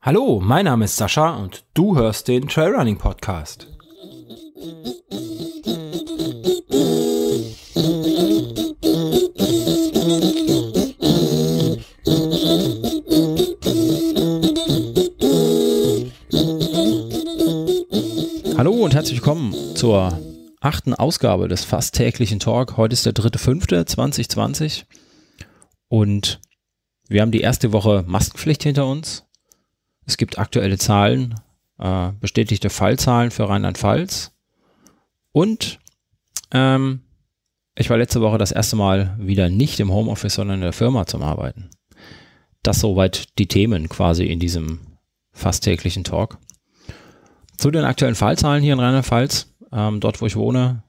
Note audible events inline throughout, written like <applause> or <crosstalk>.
Hallo, mein Name ist Sascha und du hörst den Trailrunning Podcast. Hallo und herzlich willkommen zur achten Ausgabe des fast täglichen Talk. Heute ist der dritte, fünfte, 2020. Und wir haben die erste Woche Maskenpflicht hinter uns. Es gibt aktuelle Zahlen, äh, bestätigte Fallzahlen für Rheinland-Pfalz. Und ähm, ich war letzte Woche das erste Mal wieder nicht im Homeoffice, sondern in der Firma zum Arbeiten. Das soweit die Themen quasi in diesem fast täglichen Talk. Zu den aktuellen Fallzahlen hier in Rheinland-Pfalz, ähm, dort wo ich wohne,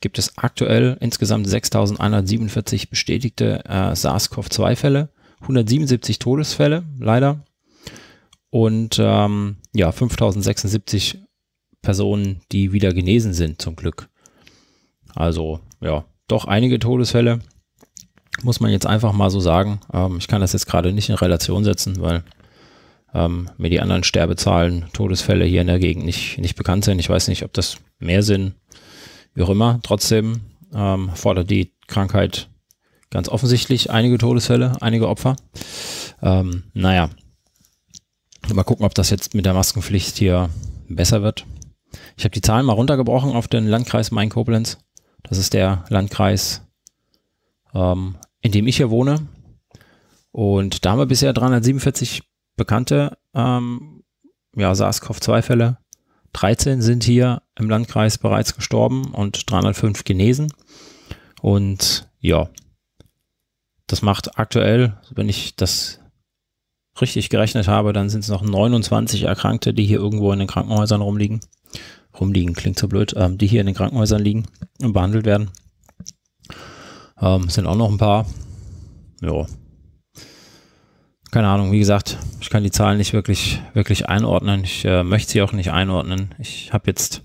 gibt es aktuell insgesamt 6.147 bestätigte äh, SARS-CoV-2-Fälle, 177 Todesfälle leider und ähm, ja 5.076 Personen, die wieder genesen sind zum Glück. Also ja, doch einige Todesfälle muss man jetzt einfach mal so sagen. Ähm, ich kann das jetzt gerade nicht in Relation setzen, weil ähm, mir die anderen Sterbezahlen, Todesfälle hier in der Gegend nicht, nicht bekannt sind. Ich weiß nicht, ob das mehr sind wie auch immer. Trotzdem ähm, fordert die Krankheit ganz offensichtlich einige Todesfälle, einige Opfer. Ähm, naja, mal gucken, ob das jetzt mit der Maskenpflicht hier besser wird. Ich habe die Zahlen mal runtergebrochen auf den Landkreis Main-Koblenz. Das ist der Landkreis, ähm, in dem ich hier wohne. Und da haben wir bisher 347 bekannte ähm, ja, SARS-CoV-2-Fälle 13 sind hier im Landkreis bereits gestorben und 305 genesen. Und ja, das macht aktuell, wenn ich das richtig gerechnet habe, dann sind es noch 29 Erkrankte, die hier irgendwo in den Krankenhäusern rumliegen. Rumliegen klingt so blöd, ähm, die hier in den Krankenhäusern liegen und behandelt werden. Ähm, sind auch noch ein paar. Ja, keine Ahnung, wie gesagt, ich kann die Zahlen nicht wirklich, wirklich einordnen. Ich äh, möchte sie auch nicht einordnen. Ich habe jetzt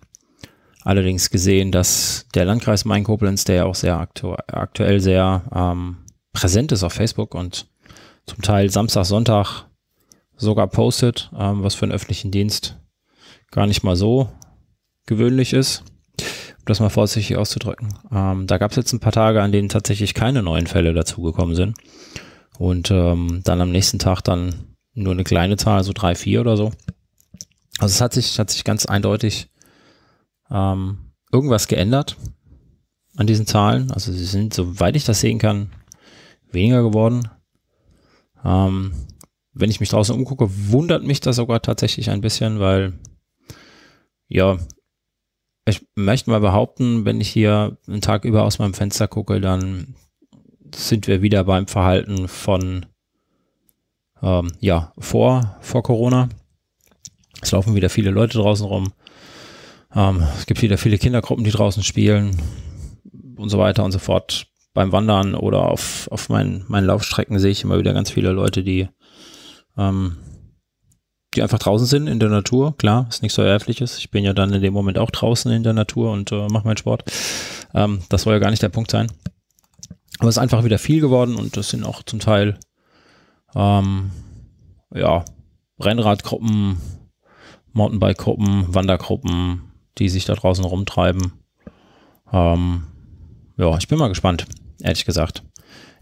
allerdings gesehen, dass der Landkreis Main-Koblenz, der ja auch sehr aktu aktuell sehr ähm, präsent ist auf Facebook und zum Teil Samstag, Sonntag sogar postet, ähm, was für einen öffentlichen Dienst gar nicht mal so gewöhnlich ist, um das mal vorsichtig auszudrücken. Ähm, da gab es jetzt ein paar Tage, an denen tatsächlich keine neuen Fälle dazugekommen sind. Und ähm, dann am nächsten Tag dann nur eine kleine Zahl, so drei, vier oder so. Also es hat sich, hat sich ganz eindeutig ähm, irgendwas geändert an diesen Zahlen. Also sie sind, soweit ich das sehen kann, weniger geworden. Ähm, wenn ich mich draußen umgucke, wundert mich das sogar tatsächlich ein bisschen, weil ja, ich möchte mal behaupten, wenn ich hier einen Tag über aus meinem Fenster gucke, dann sind wir wieder beim Verhalten von ähm, ja, vor, vor Corona. Es laufen wieder viele Leute draußen rum. Ähm, es gibt wieder viele Kindergruppen, die draußen spielen und so weiter und so fort. Beim Wandern oder auf, auf meinen, meinen Laufstrecken sehe ich immer wieder ganz viele Leute, die, ähm, die einfach draußen sind in der Natur. Klar, ist nichts so Verwerfliches. Ich bin ja dann in dem Moment auch draußen in der Natur und äh, mache meinen Sport. Ähm, das soll ja gar nicht der Punkt sein. Aber es ist einfach wieder viel geworden und das sind auch zum Teil, ähm, ja, Rennradgruppen, Mountainbike-Gruppen, Wandergruppen, die sich da draußen rumtreiben. Ähm, ja, ich bin mal gespannt, ehrlich gesagt.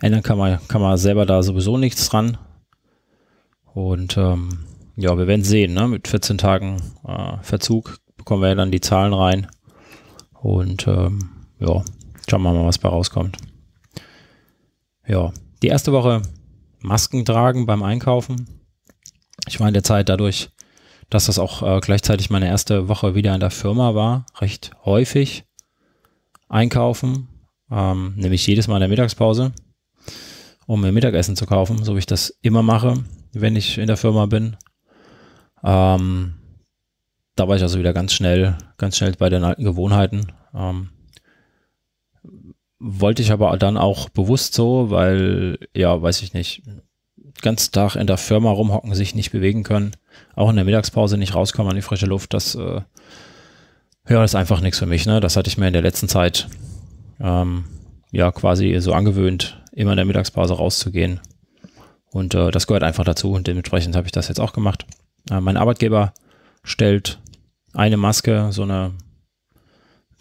Ändern kann man, kann man selber da sowieso nichts dran. Und ähm, ja, wir werden sehen, ne? mit 14 Tagen äh, Verzug bekommen wir ja dann die Zahlen rein. Und ähm, ja, schauen wir mal, was bei rauskommt ja, die erste Woche Masken tragen beim Einkaufen. Ich war in der Zeit dadurch, dass das auch äh, gleichzeitig meine erste Woche wieder in der Firma war, recht häufig einkaufen, ähm, nämlich jedes Mal in der Mittagspause, um mir Mittagessen zu kaufen, so wie ich das immer mache, wenn ich in der Firma bin. Ähm, da war ich also wieder ganz schnell, ganz schnell bei den alten Gewohnheiten. Ähm, wollte ich aber dann auch bewusst so, weil, ja, weiß ich nicht, ganz Tag in der Firma rumhocken, sich nicht bewegen können, auch in der Mittagspause nicht rauskommen an die frische Luft, das, äh, ja, ist einfach nichts für mich. Ne? Das hatte ich mir in der letzten Zeit ähm, ja quasi so angewöhnt, immer in der Mittagspause rauszugehen. Und äh, das gehört einfach dazu und dementsprechend habe ich das jetzt auch gemacht. Äh, mein Arbeitgeber stellt eine Maske, so eine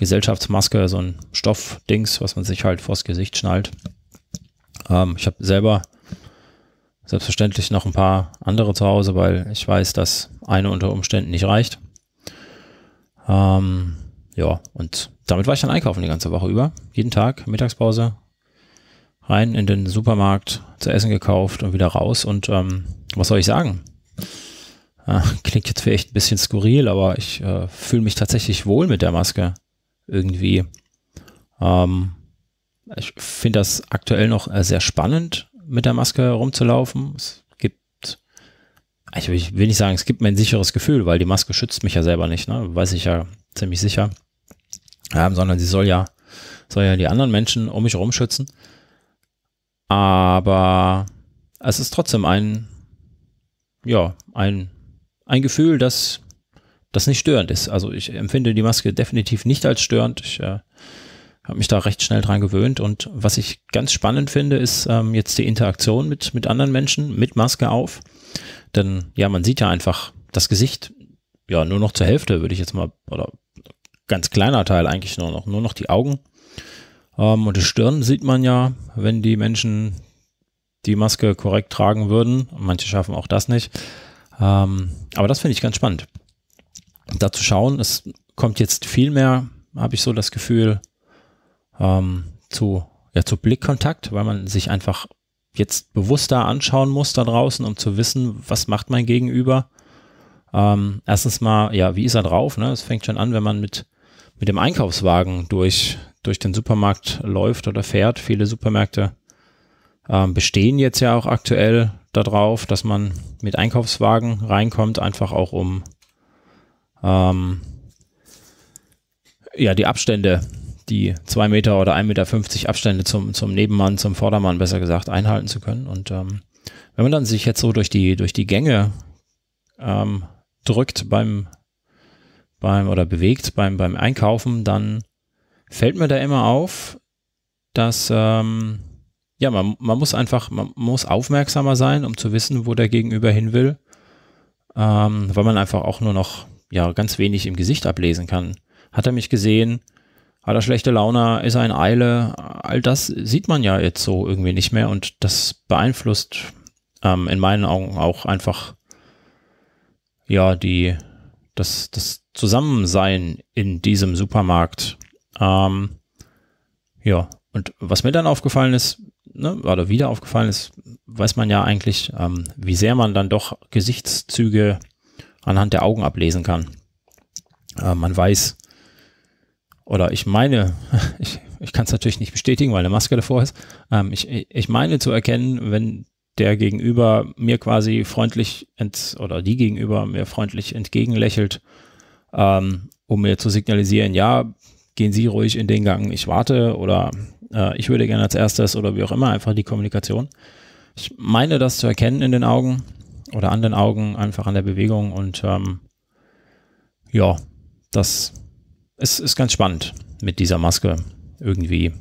Gesellschaftsmaske, so ein Stoffdings, was man sich halt vors Gesicht schnallt. Ähm, ich habe selber selbstverständlich noch ein paar andere zu Hause, weil ich weiß, dass eine unter Umständen nicht reicht. Ähm, ja, und damit war ich dann einkaufen die ganze Woche über. Jeden Tag, Mittagspause, rein in den Supermarkt, zu essen gekauft und wieder raus. Und ähm, was soll ich sagen? Äh, <laughs> klingt jetzt vielleicht ein bisschen skurril, aber ich äh, fühle mich tatsächlich wohl mit der Maske irgendwie. Ähm, ich finde das aktuell noch äh, sehr spannend, mit der Maske rumzulaufen. Es gibt, ich will, nicht sagen, es gibt mir ein sicheres Gefühl, weil die Maske schützt mich ja selber nicht, ne? weiß ich ja ziemlich sicher, Ja, sondern sie soll ja, soll ja die anderen Menschen um mich herum schützen. Aber es ist trotzdem ein, ja, ein, ein Gefühl, das das nicht störend ist. Also ich empfinde die Maske definitiv nicht als störend. Ich äh, habe mich da recht schnell dran gewöhnt. Und was ich ganz spannend finde, ist ähm, jetzt die Interaktion mit, mit anderen Menschen mit Maske auf. Denn ja, man sieht ja einfach das Gesicht ja nur noch zur Hälfte, würde ich jetzt mal, oder ganz kleiner Teil eigentlich nur noch, nur noch die Augen. Ähm, und die Stirn sieht man ja, wenn die Menschen die Maske korrekt tragen würden. Manche schaffen auch das nicht. Ähm, aber das finde ich ganz spannend da zu schauen. Es kommt jetzt viel mehr, habe ich so das Gefühl, ähm, zu, ja, zu Blickkontakt, weil man sich einfach jetzt bewusster anschauen muss da draußen, um zu wissen, was macht mein Gegenüber. Ähm, erstens mal, ja, wie ist er drauf? Ne? Es fängt schon an, wenn man mit, mit dem Einkaufswagen durch, durch den Supermarkt läuft oder fährt. Viele Supermärkte ähm, bestehen jetzt ja auch aktuell darauf, dass man mit Einkaufswagen reinkommt, einfach auch um ähm, ja, die Abstände, die 2 Meter oder 1,50 Meter Abstände zum, zum Nebenmann, zum Vordermann besser gesagt, einhalten zu können. Und ähm, wenn man dann sich jetzt so durch die, durch die Gänge ähm, drückt beim, beim oder bewegt beim, beim Einkaufen, dann fällt mir da immer auf, dass ähm, ja, man, man muss einfach, man muss aufmerksamer sein, um zu wissen, wo der Gegenüber hin will. Ähm, weil man einfach auch nur noch ja ganz wenig im Gesicht ablesen kann. Hat er mich gesehen? Hat er schlechte Laune? Ist er in Eile? All das sieht man ja jetzt so irgendwie nicht mehr und das beeinflusst ähm, in meinen Augen auch einfach ja die das, das Zusammensein in diesem Supermarkt. Ähm, ja, und was mir dann aufgefallen ist, ne, oder wieder aufgefallen ist, weiß man ja eigentlich, ähm, wie sehr man dann doch Gesichtszüge anhand der Augen ablesen kann. Äh, man weiß, oder ich meine, <laughs> ich, ich kann es natürlich nicht bestätigen, weil eine Maske davor ist, ähm, ich, ich meine zu erkennen, wenn der gegenüber mir quasi freundlich oder die gegenüber mir freundlich entgegenlächelt, ähm, um mir zu signalisieren, ja, gehen Sie ruhig in den Gang, ich warte oder äh, ich würde gerne als erstes oder wie auch immer einfach die Kommunikation. Ich meine das zu erkennen in den Augen oder an den Augen, einfach an der Bewegung und ähm, ja, das ist, ist ganz spannend mit dieser Maske irgendwie.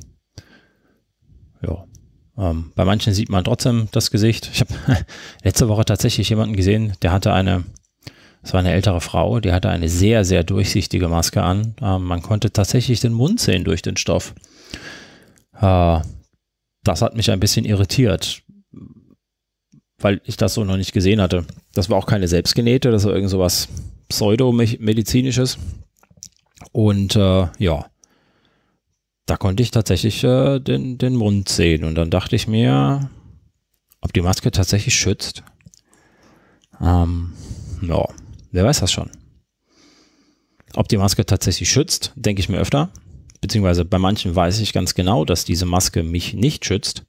Ja. Ähm, bei manchen sieht man trotzdem das Gesicht. Ich habe <laughs> letzte Woche tatsächlich jemanden gesehen, der hatte eine, es war eine ältere Frau, die hatte eine sehr, sehr durchsichtige Maske an. Ähm, man konnte tatsächlich den Mund sehen durch den Stoff. Äh, das hat mich ein bisschen irritiert weil ich das so noch nicht gesehen hatte. Das war auch keine selbstgenähte, das war irgend sowas pseudomedizinisches. Und äh, ja, da konnte ich tatsächlich äh, den, den Mund sehen. Und dann dachte ich mir, ob die Maske tatsächlich schützt. Ähm, ja, wer weiß das schon. Ob die Maske tatsächlich schützt, denke ich mir öfter. Beziehungsweise bei manchen weiß ich ganz genau, dass diese Maske mich nicht schützt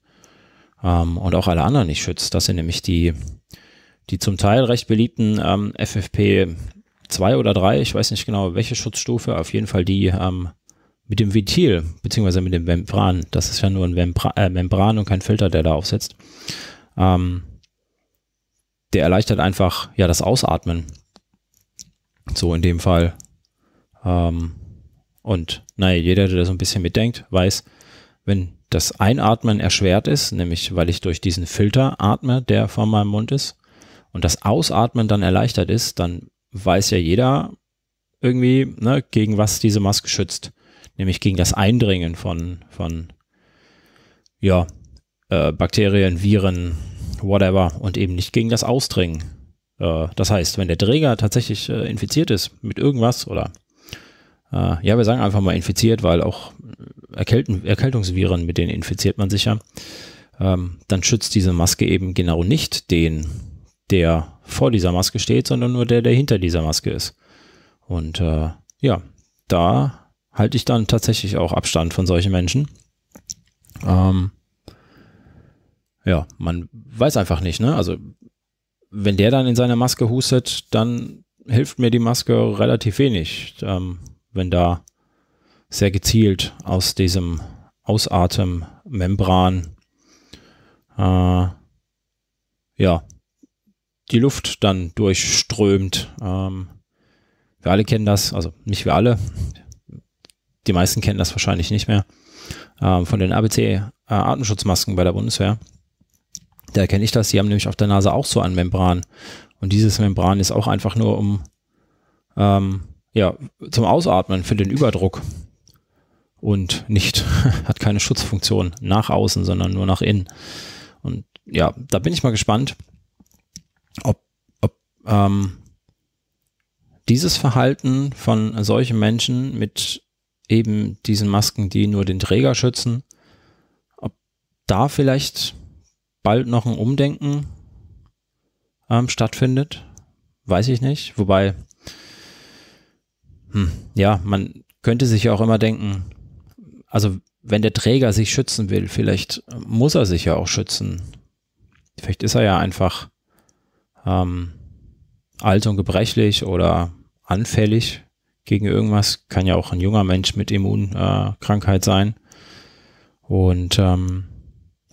ähm, und auch alle anderen nicht schützt. Das sind nämlich die, die zum Teil recht beliebten ähm, FFP 2 oder 3, ich weiß nicht genau welche Schutzstufe, auf jeden Fall die ähm, mit dem Ventil, beziehungsweise mit dem Membran. Das ist ja nur ein Membra äh, Membran und kein Filter, der da aufsetzt. Ähm, der erleichtert einfach ja das Ausatmen. So in dem Fall. Ähm, und naja, jeder, der so ein bisschen mitdenkt, weiß, wenn das Einatmen erschwert ist, nämlich weil ich durch diesen Filter atme, der vor meinem Mund ist, und das Ausatmen dann erleichtert ist, dann weiß ja jeder irgendwie, ne, gegen was diese Maske schützt. Nämlich gegen das Eindringen von, von ja, äh, Bakterien, Viren, whatever, und eben nicht gegen das Ausdringen. Äh, das heißt, wenn der Träger tatsächlich äh, infiziert ist mit irgendwas oder äh, ja, wir sagen einfach mal infiziert, weil auch Erkälten, Erkältungsviren, mit denen infiziert man sich ja, ähm, dann schützt diese Maske eben genau nicht den, der vor dieser Maske steht, sondern nur der, der hinter dieser Maske ist. Und äh, ja, da halte ich dann tatsächlich auch Abstand von solchen Menschen. Ähm, ja, man weiß einfach nicht, ne? Also wenn der dann in seiner Maske hustet, dann hilft mir die Maske relativ wenig. Ähm, wenn da sehr gezielt aus diesem Ausatemmembran äh, ja, die Luft dann durchströmt. Ähm, wir alle kennen das, also nicht wir alle, die meisten kennen das wahrscheinlich nicht mehr, ähm, von den ABC-Atemschutzmasken äh, bei der Bundeswehr. Da kenne ich das, die haben nämlich auf der Nase auch so ein Membran. Und dieses Membran ist auch einfach nur, um ähm, ja, zum Ausatmen für den Überdruck und nicht, <laughs> hat keine Schutzfunktion nach außen, sondern nur nach innen. Und ja, da bin ich mal gespannt, ob, ob ähm, dieses Verhalten von solchen Menschen mit eben diesen Masken, die nur den Träger schützen, ob da vielleicht bald noch ein Umdenken ähm, stattfindet, weiß ich nicht. Wobei hm, ja, man könnte sich ja auch immer denken, also wenn der Träger sich schützen will, vielleicht muss er sich ja auch schützen. Vielleicht ist er ja einfach ähm, alt und gebrechlich oder anfällig gegen irgendwas. Kann ja auch ein junger Mensch mit Immunkrankheit äh, sein. Und ähm,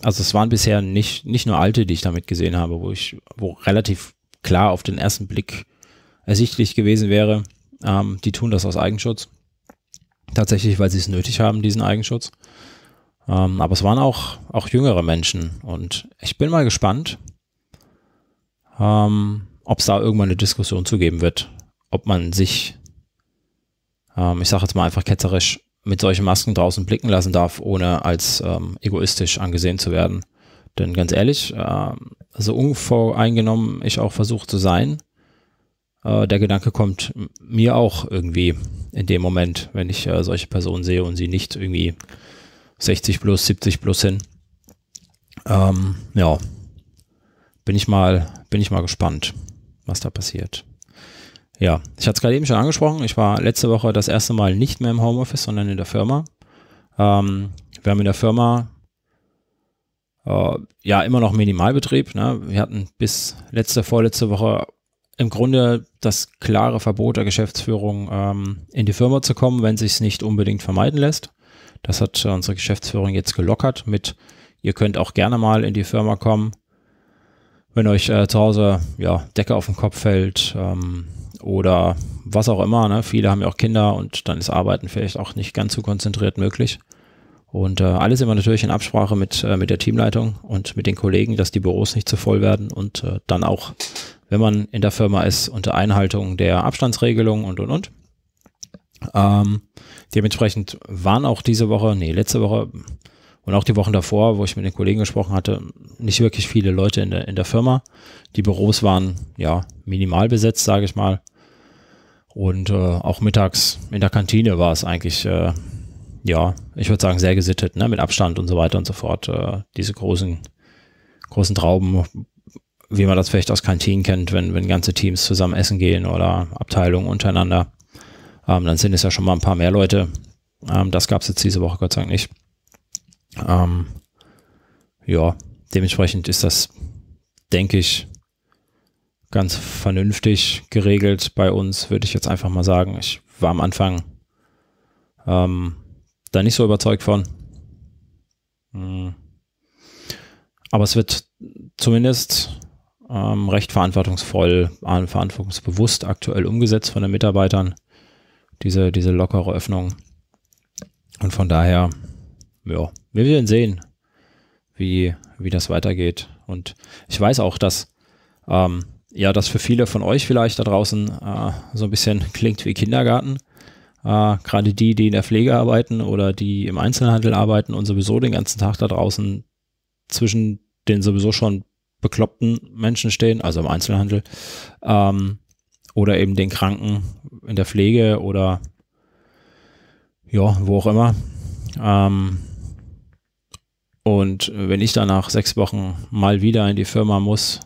also es waren bisher nicht, nicht nur alte, die ich damit gesehen habe, wo ich, wo relativ klar auf den ersten Blick ersichtlich gewesen wäre, ähm, die tun das aus Eigenschutz. Tatsächlich, weil sie es nötig haben, diesen Eigenschutz. Ähm, aber es waren auch, auch jüngere Menschen. Und ich bin mal gespannt, ähm, ob es da irgendwann eine Diskussion zu geben wird. Ob man sich, ähm, ich sage jetzt mal einfach ketzerisch, mit solchen Masken draußen blicken lassen darf, ohne als ähm, egoistisch angesehen zu werden. Denn ganz ehrlich, äh, so unvoreingenommen ich auch versuche zu sein, äh, der Gedanke kommt mir auch irgendwie in dem Moment, wenn ich äh, solche Personen sehe und sie nicht irgendwie 60 plus, 70 plus hin. Ähm, ja, bin ich mal, bin ich mal gespannt, was da passiert. Ja, ich hatte es gerade eben schon angesprochen. Ich war letzte Woche das erste Mal nicht mehr im Homeoffice, sondern in der Firma. Ähm, wir haben in der Firma äh, ja immer noch Minimalbetrieb. Ne? Wir hatten bis letzte, vorletzte Woche im Grunde das klare Verbot der Geschäftsführung, ähm, in die Firma zu kommen, wenn sich es nicht unbedingt vermeiden lässt. Das hat äh, unsere Geschäftsführung jetzt gelockert mit, ihr könnt auch gerne mal in die Firma kommen, wenn euch äh, zu Hause ja, Decke auf den Kopf fällt ähm, oder was auch immer. Ne? Viele haben ja auch Kinder und dann ist Arbeiten vielleicht auch nicht ganz so konzentriert möglich. Und äh, alles immer natürlich in Absprache mit, äh, mit der Teamleitung und mit den Kollegen, dass die Büros nicht zu voll werden und äh, dann auch wenn man in der Firma ist, unter Einhaltung der Abstandsregelung und, und, und. Ähm, dementsprechend waren auch diese Woche, nee, letzte Woche und auch die Wochen davor, wo ich mit den Kollegen gesprochen hatte, nicht wirklich viele Leute in der, in der Firma. Die Büros waren ja minimal besetzt, sage ich mal. Und äh, auch mittags in der Kantine war es eigentlich, äh, ja, ich würde sagen, sehr gesittet, ne? mit Abstand und so weiter und so fort. Äh, diese großen, großen Trauben wie man das vielleicht aus Kantinen kennt, wenn, wenn ganze Teams zusammen essen gehen oder Abteilungen untereinander. Ähm, dann sind es ja schon mal ein paar mehr Leute. Ähm, das gab es jetzt diese Woche Gott sei Dank nicht. Ähm, ja, dementsprechend ist das, denke ich, ganz vernünftig geregelt bei uns, würde ich jetzt einfach mal sagen. Ich war am Anfang ähm, da nicht so überzeugt von. Hm. Aber es wird zumindest ähm, recht verantwortungsvoll, verantwortungsbewusst aktuell umgesetzt von den Mitarbeitern, diese, diese lockere Öffnung. Und von daher, ja, wir werden sehen, wie, wie das weitergeht. Und ich weiß auch, dass ähm, ja, das für viele von euch vielleicht da draußen äh, so ein bisschen <laughs> klingt wie Kindergarten. Äh, Gerade die, die in der Pflege arbeiten oder die im Einzelhandel arbeiten und sowieso den ganzen Tag da draußen zwischen den sowieso schon bekloppten Menschen stehen, also im Einzelhandel, ähm, oder eben den Kranken in der Pflege oder ja, wo auch immer. Ähm, und wenn ich dann nach sechs Wochen mal wieder in die Firma muss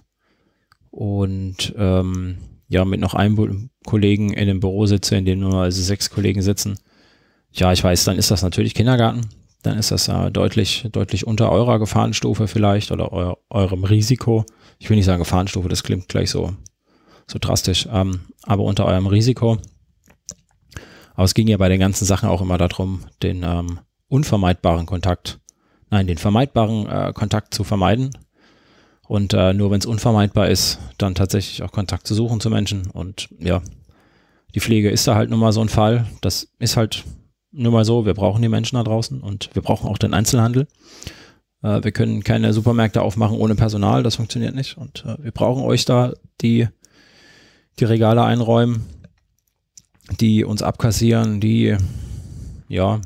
und ähm, ja, mit noch einem Kollegen in dem Büro sitze, in dem nur also sechs Kollegen sitzen, ja, ich weiß, dann ist das natürlich Kindergarten dann ist das äh, deutlich, deutlich unter eurer Gefahrenstufe vielleicht oder eu eurem Risiko. Ich will nicht sagen Gefahrenstufe, das klingt gleich so, so drastisch, ähm, aber unter eurem Risiko. Aber es ging ja bei den ganzen Sachen auch immer darum, den ähm, unvermeidbaren Kontakt, nein, den vermeidbaren äh, Kontakt zu vermeiden. Und äh, nur wenn es unvermeidbar ist, dann tatsächlich auch Kontakt zu suchen zu Menschen. Und ja, die Pflege ist da halt nun mal so ein Fall. Das ist halt nur mal so, wir brauchen die Menschen da draußen und wir brauchen auch den Einzelhandel. Äh, wir können keine Supermärkte aufmachen ohne Personal, das funktioniert nicht. Und äh, wir brauchen euch da, die die Regale einräumen, die uns abkassieren, die ja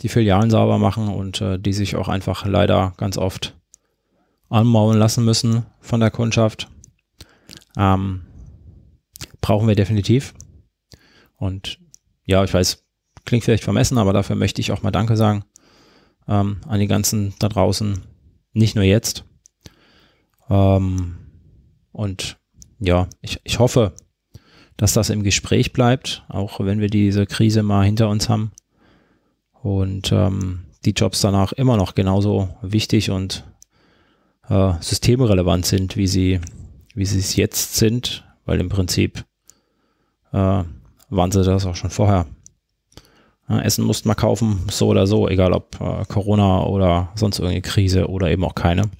die Filialen sauber machen und äh, die sich auch einfach leider ganz oft anmaulen lassen müssen von der Kundschaft. Ähm, brauchen wir definitiv. Und ja, ich weiß, Klingt vielleicht vermessen, aber dafür möchte ich auch mal Danke sagen ähm, an die ganzen da draußen. Nicht nur jetzt. Ähm, und ja, ich, ich hoffe, dass das im Gespräch bleibt, auch wenn wir diese Krise mal hinter uns haben. Und ähm, die Jobs danach immer noch genauso wichtig und äh, systemrelevant sind, wie sie, wie sie es jetzt sind, weil im Prinzip äh, waren sie das auch schon vorher. Essen mussten wir kaufen, so oder so, egal ob äh, Corona oder sonst irgendeine Krise oder eben auch keine.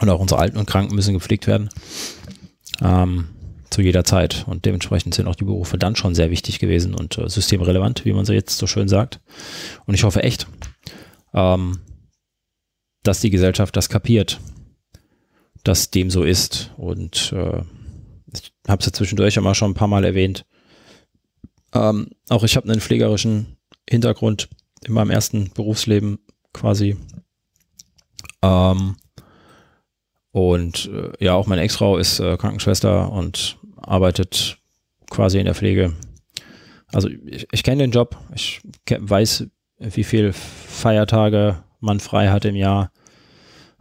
Und auch unsere Alten und Kranken müssen gepflegt werden. Ähm, zu jeder Zeit. Und dementsprechend sind auch die Berufe dann schon sehr wichtig gewesen und äh, systemrelevant, wie man so jetzt so schön sagt. Und ich hoffe echt, ähm, dass die Gesellschaft das kapiert, dass dem so ist. Und äh, ich habe es ja zwischendurch immer schon ein paar Mal erwähnt. Ähm, auch ich habe einen pflegerischen Hintergrund in meinem ersten Berufsleben quasi. Ähm, und äh, ja, auch meine Ex-Frau ist äh, Krankenschwester und arbeitet quasi in der Pflege. Also ich, ich kenne den Job, ich weiß, wie viele Feiertage man frei hat im Jahr.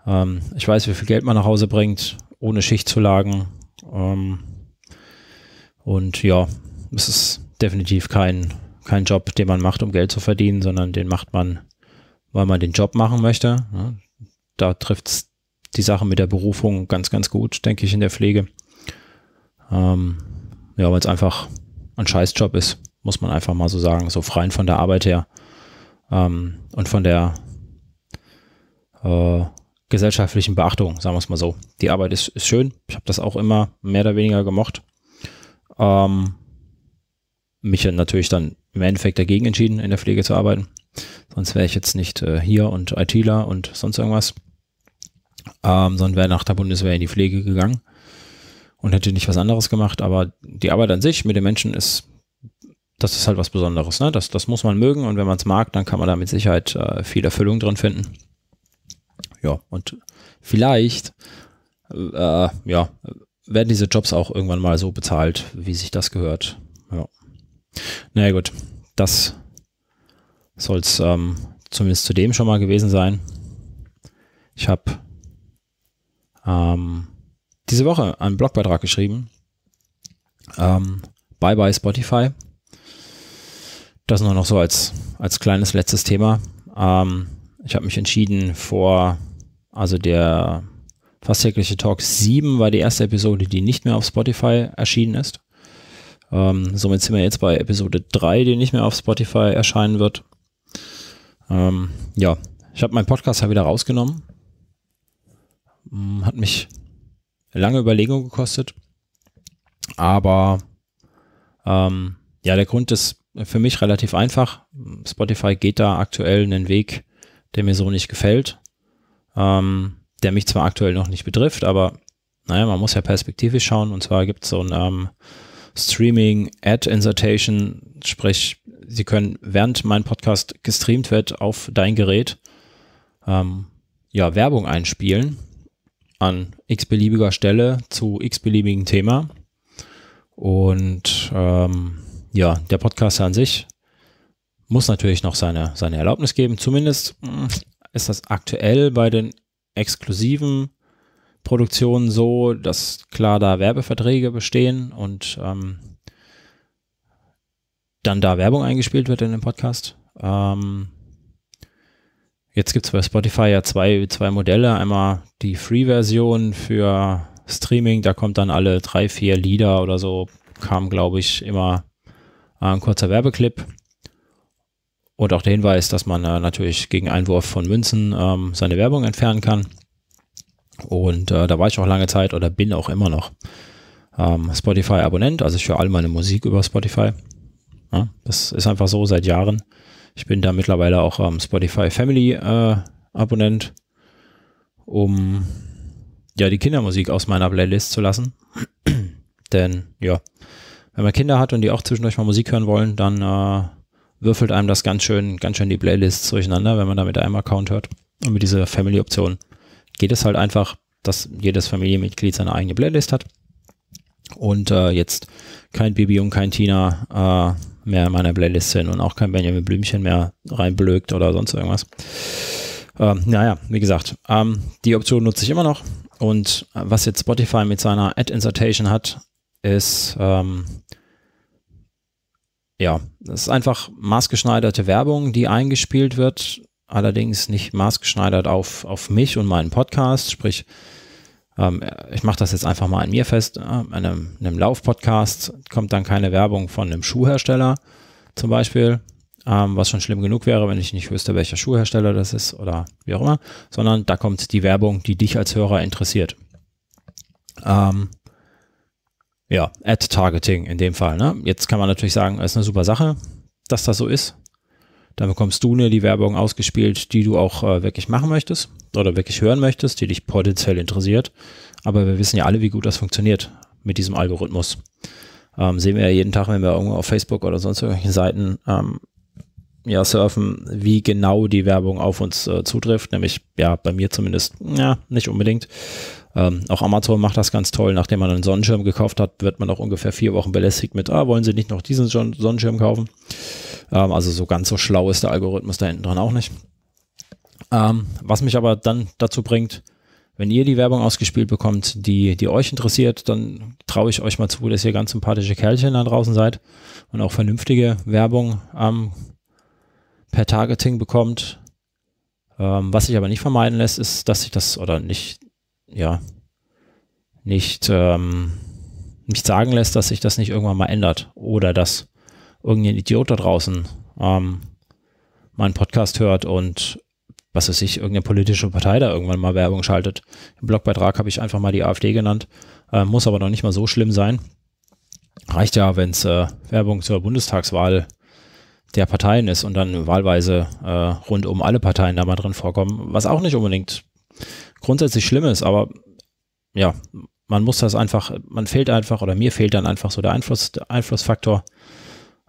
Ähm, ich weiß, wie viel Geld man nach Hause bringt, ohne Schicht Schichtzulagen. Ähm, und ja, es ist definitiv kein, kein Job, den man macht, um Geld zu verdienen, sondern den macht man, weil man den Job machen möchte. Da trifft es die Sache mit der Berufung ganz, ganz gut, denke ich, in der Pflege. Ähm, ja, weil es einfach ein Scheißjob ist, muss man einfach mal so sagen, so freien von der Arbeit her ähm, und von der äh, gesellschaftlichen Beachtung, sagen wir es mal so. Die Arbeit ist, ist schön, ich habe das auch immer mehr oder weniger gemocht. Ähm, mich natürlich dann im Endeffekt dagegen entschieden, in der Pflege zu arbeiten. Sonst wäre ich jetzt nicht äh, hier und ITler und sonst irgendwas. Ähm, sondern wäre nach der Bundeswehr in die Pflege gegangen und hätte nicht was anderes gemacht. Aber die Arbeit an sich mit den Menschen ist, das ist halt was Besonderes. Ne? Das, das muss man mögen und wenn man es mag, dann kann man da mit Sicherheit äh, viel Erfüllung drin finden. Ja, und vielleicht, äh, ja, werden diese Jobs auch irgendwann mal so bezahlt, wie sich das gehört naja, gut, das soll es ähm, zumindest zu dem schon mal gewesen sein. Ich habe ähm, diese Woche einen Blogbeitrag geschrieben. Ähm, bye bye Spotify. Das nur noch so als, als kleines letztes Thema. Ähm, ich habe mich entschieden vor, also der fast tägliche Talk 7 war die erste Episode, die nicht mehr auf Spotify erschienen ist. Ähm, somit sind wir jetzt bei Episode 3, die nicht mehr auf Spotify erscheinen wird. Ähm, ja, ich habe meinen Podcast ja halt wieder rausgenommen. Hm, hat mich lange Überlegung gekostet. Aber ähm, ja, der Grund ist für mich relativ einfach. Spotify geht da aktuell einen Weg, der mir so nicht gefällt. Ähm, der mich zwar aktuell noch nicht betrifft, aber naja, man muss ja perspektivisch schauen. Und zwar gibt es so ein ähm, Streaming, Ad Insertation, sprich, Sie können, während mein Podcast gestreamt wird, auf dein Gerät ähm, ja, Werbung einspielen an x-beliebiger Stelle zu x-beliebigen Thema. Und ähm, ja, der Podcaster an sich muss natürlich noch seine, seine Erlaubnis geben. Zumindest mm, ist das aktuell bei den exklusiven Produktion so, dass klar da Werbeverträge bestehen und ähm, dann da Werbung eingespielt wird in dem Podcast. Ähm, jetzt gibt es bei Spotify ja zwei, zwei Modelle. Einmal die Free-Version für Streaming, da kommt dann alle drei, vier Lieder oder so, kam, glaube ich, immer äh, ein kurzer Werbeclip. Und auch der Hinweis, dass man äh, natürlich gegen Einwurf von Münzen ähm, seine Werbung entfernen kann. Und äh, da war ich auch lange Zeit oder bin auch immer noch ähm, Spotify-Abonnent. Also ich höre all meine Musik über Spotify. Ja, das ist einfach so seit Jahren. Ich bin da mittlerweile auch ähm, Spotify Family äh, Abonnent, um ja die Kindermusik aus meiner Playlist zu lassen. <clears throat> Denn ja, wenn man Kinder hat und die auch zwischendurch mal Musik hören wollen, dann äh, würfelt einem das ganz schön, ganz schön die Playlists durcheinander, wenn man da mit einem Account hört und mit dieser Family-Option geht es halt einfach, dass jedes Familienmitglied seine eigene Playlist hat und äh, jetzt kein Bibi und kein Tina äh, mehr in meiner Playlist sind und auch kein Benjamin Blümchen mehr reinblökt oder sonst irgendwas. Ähm, naja, wie gesagt, ähm, die Option nutze ich immer noch. Und äh, was jetzt Spotify mit seiner Ad insertation hat, ist, ähm, ja, das ist einfach maßgeschneiderte Werbung, die eingespielt wird allerdings nicht maßgeschneidert auf, auf mich und meinen Podcast. Sprich, ähm, ich mache das jetzt einfach mal an mir fest, an einem, einem Lauf-Podcast kommt dann keine Werbung von einem Schuhhersteller zum Beispiel, ähm, was schon schlimm genug wäre, wenn ich nicht wüsste, welcher Schuhhersteller das ist oder wie auch immer, sondern da kommt die Werbung, die dich als Hörer interessiert. Ähm, ja, Ad-Targeting in dem Fall. Ne? Jetzt kann man natürlich sagen, es ist eine super Sache, dass das so ist. Dann bekommst du nur die Werbung ausgespielt, die du auch äh, wirklich machen möchtest oder wirklich hören möchtest, die dich potenziell interessiert. Aber wir wissen ja alle, wie gut das funktioniert mit diesem Algorithmus. Ähm, sehen wir ja jeden Tag, wenn wir irgendwo auf Facebook oder sonst irgendwelchen Seiten ähm, ja, surfen, wie genau die Werbung auf uns äh, zutrifft. Nämlich, ja, bei mir zumindest, ja, nicht unbedingt. Ähm, auch Amazon macht das ganz toll. Nachdem man einen Sonnenschirm gekauft hat, wird man auch ungefähr vier Wochen belästigt mit, ah, wollen Sie nicht noch diesen Sonnenschirm kaufen? Ähm, also so ganz so schlau ist der Algorithmus da hinten dran auch nicht. Ähm, was mich aber dann dazu bringt, wenn ihr die Werbung ausgespielt bekommt, die, die euch interessiert, dann traue ich euch mal zu, dass ihr ganz sympathische Kerlchen da draußen seid und auch vernünftige Werbung ähm, per Targeting bekommt. Ähm, was sich aber nicht vermeiden lässt, ist, dass sich das, oder nicht, ja, nicht, ähm, nicht sagen lässt, dass sich das nicht irgendwann mal ändert oder dass irgendein Idiot da draußen ähm, meinen Podcast hört und was weiß ich, irgendeine politische Partei da irgendwann mal Werbung schaltet. Im Blogbeitrag habe ich einfach mal die AfD genannt, äh, muss aber noch nicht mal so schlimm sein. Reicht ja, wenn es äh, Werbung zur Bundestagswahl der Parteien ist und dann wahlweise äh, rund um alle Parteien da mal drin vorkommen, was auch nicht unbedingt grundsätzlich schlimm ist, aber ja, man muss das einfach, man fehlt einfach oder mir fehlt dann einfach so der, Einfluss, der Einflussfaktor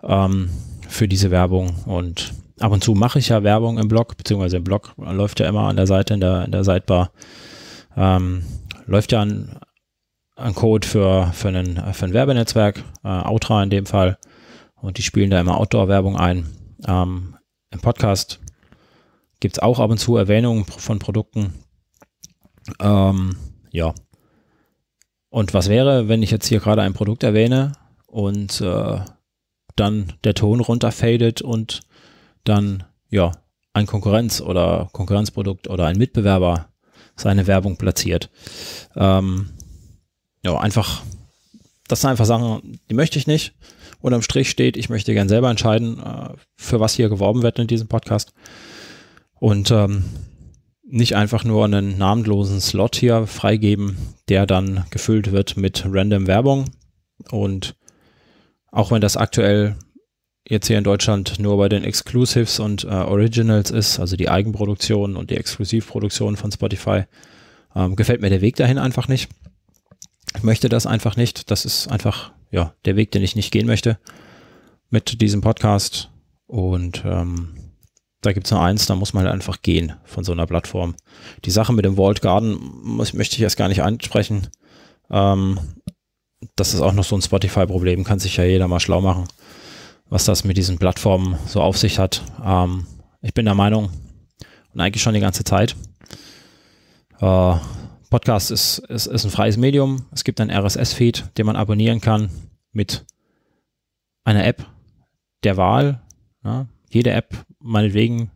ähm, für diese Werbung und ab und zu mache ich ja Werbung im Blog, beziehungsweise im Blog läuft ja immer an der Seite, in der, in der Sidebar, ähm, läuft ja ein, ein Code für, für, einen, für ein Werbenetzwerk, äh, Outra in dem Fall, und die spielen da immer Outdoor-Werbung ein. Ähm, Im Podcast gibt es auch ab und zu Erwähnungen von Produkten, ähm, ja. Und was wäre, wenn ich jetzt hier gerade ein Produkt erwähne und äh, dann der Ton runterfadet und dann, ja, ein Konkurrenz oder Konkurrenzprodukt oder ein Mitbewerber seine Werbung platziert. Ähm, ja, einfach, das sind einfach Sachen, die möchte ich nicht. Unterm Strich steht, ich möchte gern selber entscheiden, äh, für was hier geworben wird in diesem Podcast. Und ähm, nicht einfach nur einen namenlosen Slot hier freigeben, der dann gefüllt wird mit random Werbung. Und auch wenn das aktuell jetzt hier in Deutschland nur bei den Exclusives und äh, Originals ist, also die Eigenproduktion und die Exklusivproduktion von Spotify, ähm, gefällt mir der Weg dahin einfach nicht. Ich möchte das einfach nicht. Das ist einfach ja der Weg, den ich nicht gehen möchte mit diesem Podcast. Und ähm, da gibt es nur eins, da muss man halt einfach gehen von so einer Plattform. Die Sache mit dem Walled Garden muss, möchte ich erst gar nicht ansprechen. Ähm, das ist auch noch so ein Spotify-Problem, kann sich ja jeder mal schlau machen, was das mit diesen Plattformen so auf sich hat. Ähm, ich bin der Meinung, und eigentlich schon die ganze Zeit, äh, Podcast ist, ist, ist ein freies Medium. Es gibt ein RSS-Feed, den man abonnieren kann mit einer App der Wahl. Ja, ne? jede App meinetwegen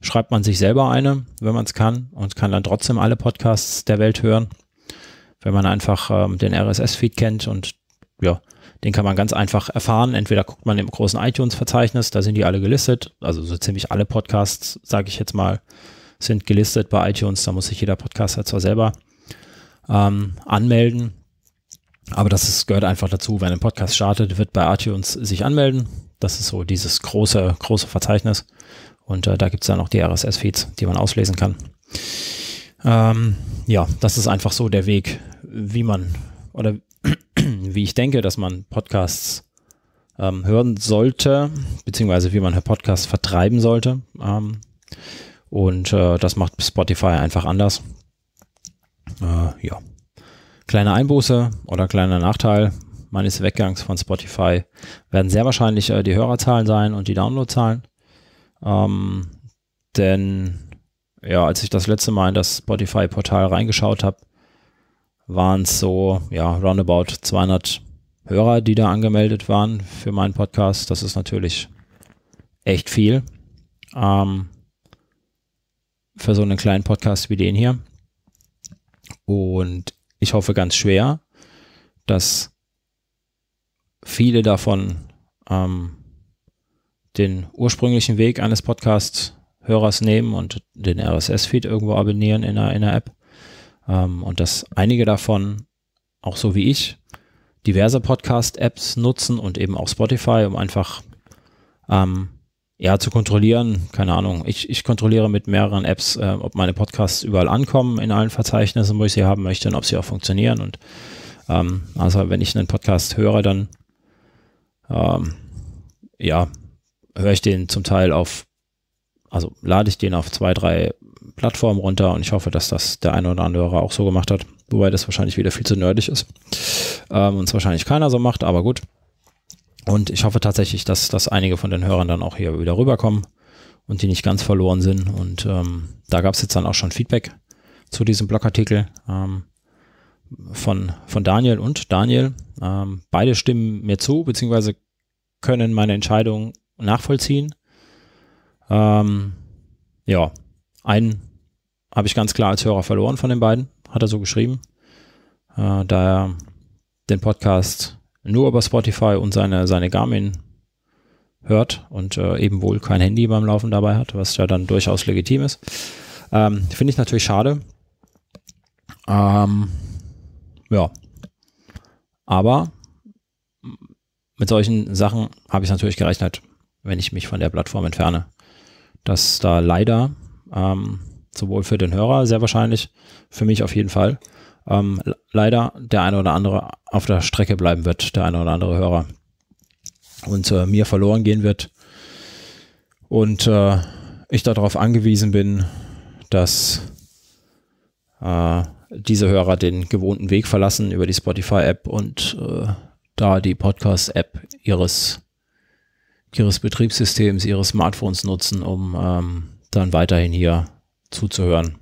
schreibt man sich selber eine, wenn man es kann, und kann dann trotzdem alle Podcasts der Welt hören, wenn man einfach ähm, den RSS-Feed kennt und ja, den kann man ganz einfach erfahren. Entweder guckt man im großen iTunes-Verzeichnis, da sind die alle gelistet, also so ziemlich alle Podcasts, sage ich jetzt mal, sind gelistet bei iTunes, da muss sich jeder Podcaster halt zwar selber ähm, anmelden, aber das ist, gehört einfach dazu, wenn ein Podcast startet, wird bei iTunes sich anmelden, das ist so dieses große, große Verzeichnis. Und äh, da gibt es dann auch die RSS-Feeds, die man auslesen kann. Ähm, ja, das ist einfach so der Weg, wie man oder <clears throat> wie ich denke, dass man Podcasts ähm, hören sollte, beziehungsweise wie man Podcasts vertreiben sollte. Ähm, und äh, das macht Spotify einfach anders. Äh, ja. Kleine Einbuße oder kleiner Nachteil, meines Weggangs von Spotify werden sehr wahrscheinlich äh, die Hörerzahlen sein und die Downloadzahlen. Ähm, denn ja, als ich das letzte Mal in das Spotify-Portal reingeschaut habe, waren es so, ja, roundabout 200 Hörer, die da angemeldet waren für meinen Podcast. Das ist natürlich echt viel. Ähm, für so einen kleinen Podcast wie den hier. Und ich hoffe ganz schwer, dass viele davon ähm, den ursprünglichen Weg eines Podcast-Hörers nehmen und den RSS-Feed irgendwo abonnieren in einer, in einer App. Ähm, und dass einige davon, auch so wie ich, diverse Podcast-Apps nutzen und eben auch Spotify, um einfach ähm, ja, zu kontrollieren, keine Ahnung. Ich, ich kontrolliere mit mehreren Apps, äh, ob meine Podcasts überall ankommen, in allen Verzeichnissen, wo ich sie haben möchte und ob sie auch funktionieren. Und ähm, also wenn ich einen Podcast höre, dann ähm, ja, höre ich den zum Teil auf, also lade ich den auf zwei, drei Plattformen runter und ich hoffe, dass das der eine oder andere auch so gemacht hat, wobei das wahrscheinlich wieder viel zu nerdig ist ähm, und es wahrscheinlich keiner so macht, aber gut. Und ich hoffe tatsächlich, dass, dass einige von den Hörern dann auch hier wieder rüberkommen und die nicht ganz verloren sind. Und ähm, da gab es jetzt dann auch schon Feedback zu diesem Blogartikel. Ähm, von, von Daniel und Daniel. Ähm, beide stimmen mir zu, beziehungsweise können meine Entscheidung nachvollziehen. Ähm, ja, einen habe ich ganz klar als Hörer verloren von den beiden, hat er so geschrieben, äh, da er den Podcast nur über Spotify und seine, seine Garmin hört und äh, eben wohl kein Handy beim Laufen dabei hat, was ja dann durchaus legitim ist. Ähm, Finde ich natürlich schade. Ähm, ja. Aber mit solchen Sachen habe ich natürlich gerechnet, wenn ich mich von der Plattform entferne. Dass da leider ähm, sowohl für den Hörer sehr wahrscheinlich, für mich auf jeden Fall, ähm, leider der eine oder andere auf der Strecke bleiben wird, der eine oder andere Hörer. Und äh, mir verloren gehen wird. Und äh, ich darauf angewiesen bin, dass äh, diese Hörer den gewohnten Weg verlassen über die Spotify-App und äh, da die Podcast-App ihres, ihres Betriebssystems, ihres Smartphones nutzen, um ähm, dann weiterhin hier zuzuhören.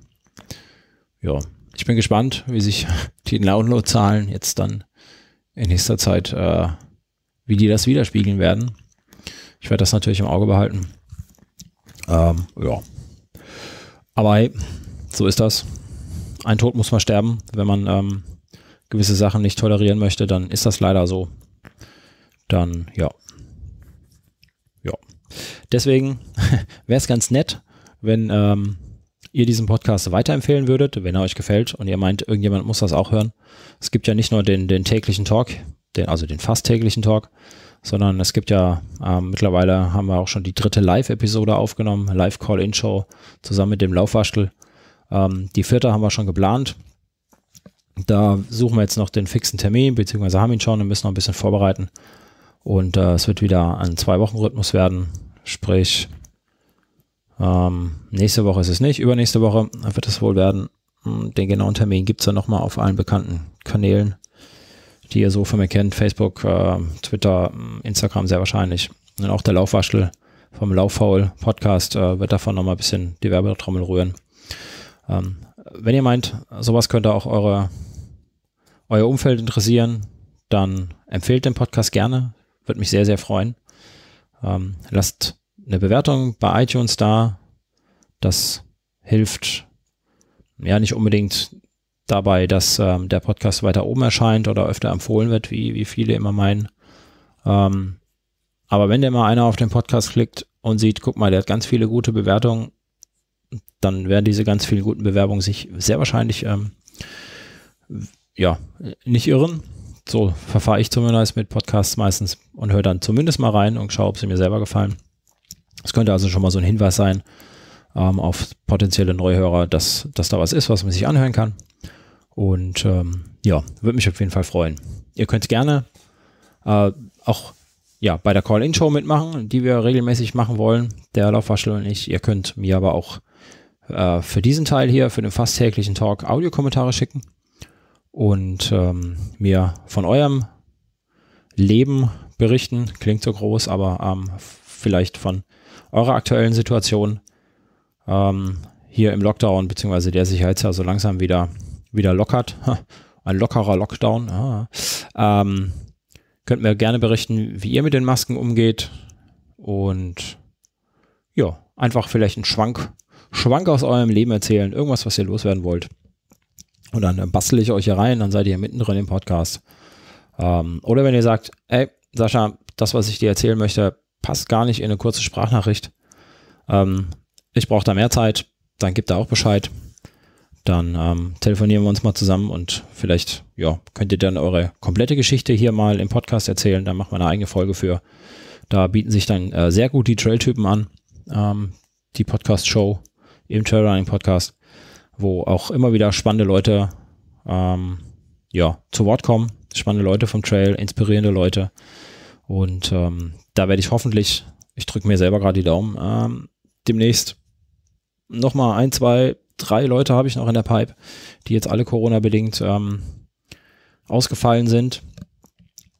Ja, ich bin gespannt, wie sich <laughs> die Downloadzahlen jetzt dann in nächster Zeit, äh, wie die das widerspiegeln werden. Ich werde das natürlich im Auge behalten. Ähm, ja. Aber hey, so ist das ein Tod muss man sterben. Wenn man ähm, gewisse Sachen nicht tolerieren möchte, dann ist das leider so. Dann, ja. Ja. Deswegen <laughs> wäre es ganz nett, wenn ähm, ihr diesen Podcast weiterempfehlen würdet, wenn er euch gefällt und ihr meint, irgendjemand muss das auch hören. Es gibt ja nicht nur den, den täglichen Talk, den, also den fast täglichen Talk, sondern es gibt ja ähm, mittlerweile haben wir auch schon die dritte Live-Episode aufgenommen, Live Call-In-Show zusammen mit dem Laufwaschel. Ähm, die vierte haben wir schon geplant. Da suchen wir jetzt noch den fixen Termin, beziehungsweise haben ihn schon und müssen noch ein bisschen vorbereiten. Und äh, es wird wieder ein Zwei-Wochen-Rhythmus werden. Sprich, ähm, nächste Woche ist es nicht, übernächste Woche wird es wohl werden. Hm, den genauen Termin gibt es dann nochmal auf allen bekannten Kanälen, die ihr so von mir kennt. Facebook, äh, Twitter, hm, Instagram sehr wahrscheinlich. Und auch der Laufwaschel vom Lauffaul Podcast äh, wird davon nochmal ein bisschen die Werbetrommel rühren. Ähm, wenn ihr meint, sowas könnte auch eure, euer Umfeld interessieren, dann empfehlt den Podcast gerne. Würde mich sehr, sehr freuen. Ähm, lasst eine Bewertung bei iTunes da. Das hilft ja nicht unbedingt dabei, dass ähm, der Podcast weiter oben erscheint oder öfter empfohlen wird, wie, wie viele immer meinen. Ähm, aber wenn der mal einer auf den Podcast klickt und sieht, guck mal, der hat ganz viele gute Bewertungen, dann werden diese ganz vielen guten Bewerbungen sich sehr wahrscheinlich ähm, ja, nicht irren. So verfahre ich zumindest mit Podcasts meistens und höre dann zumindest mal rein und schaue, ob sie mir selber gefallen. Es könnte also schon mal so ein Hinweis sein ähm, auf potenzielle Neuhörer, dass, dass da was ist, was man sich anhören kann. Und ähm, ja, würde mich auf jeden Fall freuen. Ihr könnt gerne äh, auch ja, bei der Call-In-Show mitmachen, die wir regelmäßig machen wollen, der Laufwaschel und ich. Ihr könnt mir aber auch äh, für diesen Teil hier, für den fast täglichen Talk, Audiokommentare schicken und ähm, mir von eurem Leben berichten. Klingt so groß, aber ähm, vielleicht von eurer aktuellen Situation ähm, hier im Lockdown, beziehungsweise der sich jetzt ja so langsam wieder, wieder lockert. <laughs> Ein lockerer Lockdown. Ah. Ähm, könnt mir gerne berichten, wie ihr mit den Masken umgeht. Und ja, einfach vielleicht einen Schwank Schwank aus eurem Leben erzählen, irgendwas, was ihr loswerden wollt. Und dann äh, bastel ich euch hier rein, dann seid ihr mittendrin im Podcast. Ähm, oder wenn ihr sagt, ey, Sascha, das, was ich dir erzählen möchte, passt gar nicht in eine kurze Sprachnachricht. Ähm, ich brauche da mehr Zeit, dann gibt da auch Bescheid. Dann ähm, telefonieren wir uns mal zusammen und vielleicht ja, könnt ihr dann eure komplette Geschichte hier mal im Podcast erzählen. Dann machen wir eine eigene Folge für. Da bieten sich dann äh, sehr gut die Trailtypen an, ähm, die Podcast-Show im Trailrunning Podcast, wo auch immer wieder spannende Leute ähm, ja, zu Wort kommen, spannende Leute vom Trail, inspirierende Leute. Und ähm, da werde ich hoffentlich, ich drücke mir selber gerade die Daumen, ähm, demnächst nochmal ein, zwei, drei Leute habe ich noch in der Pipe, die jetzt alle Corona-bedingt ähm, ausgefallen sind,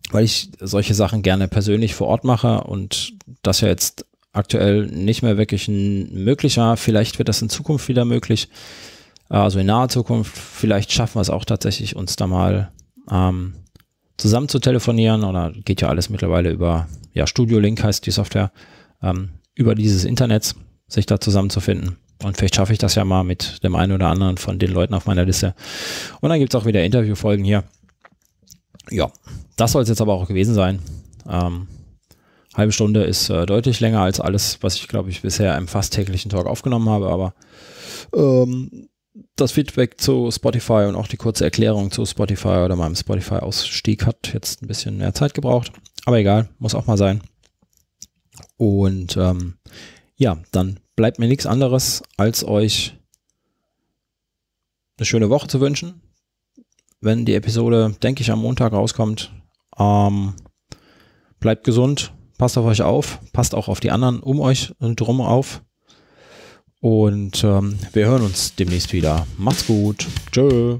weil ich solche Sachen gerne persönlich vor Ort mache und das ja jetzt aktuell nicht mehr wirklich möglicher. Vielleicht wird das in Zukunft wieder möglich. Äh, also in naher Zukunft. Vielleicht schaffen wir es auch tatsächlich, uns da mal ähm, zusammen zu telefonieren. Oder geht ja alles mittlerweile über, ja, Studio Link heißt die Software, ähm, über dieses Internet sich da zusammenzufinden. Und vielleicht schaffe ich das ja mal mit dem einen oder anderen von den Leuten auf meiner Liste. Und dann gibt es auch wieder Interviewfolgen hier. Ja, das soll es jetzt aber auch gewesen sein. Ähm, Halbe Stunde ist äh, deutlich länger als alles, was ich, glaube ich, bisher im fast täglichen Talk aufgenommen habe, aber ähm, das Feedback zu Spotify und auch die kurze Erklärung zu Spotify oder meinem Spotify-Ausstieg hat jetzt ein bisschen mehr Zeit gebraucht. Aber egal, muss auch mal sein. Und ähm, ja, dann bleibt mir nichts anderes, als euch eine schöne Woche zu wünschen. Wenn die Episode, denke ich, am Montag rauskommt, ähm, bleibt gesund, Passt auf euch auf, passt auch auf die anderen um euch drum auf. Und ähm, wir hören uns demnächst wieder. Macht's gut. Tschö.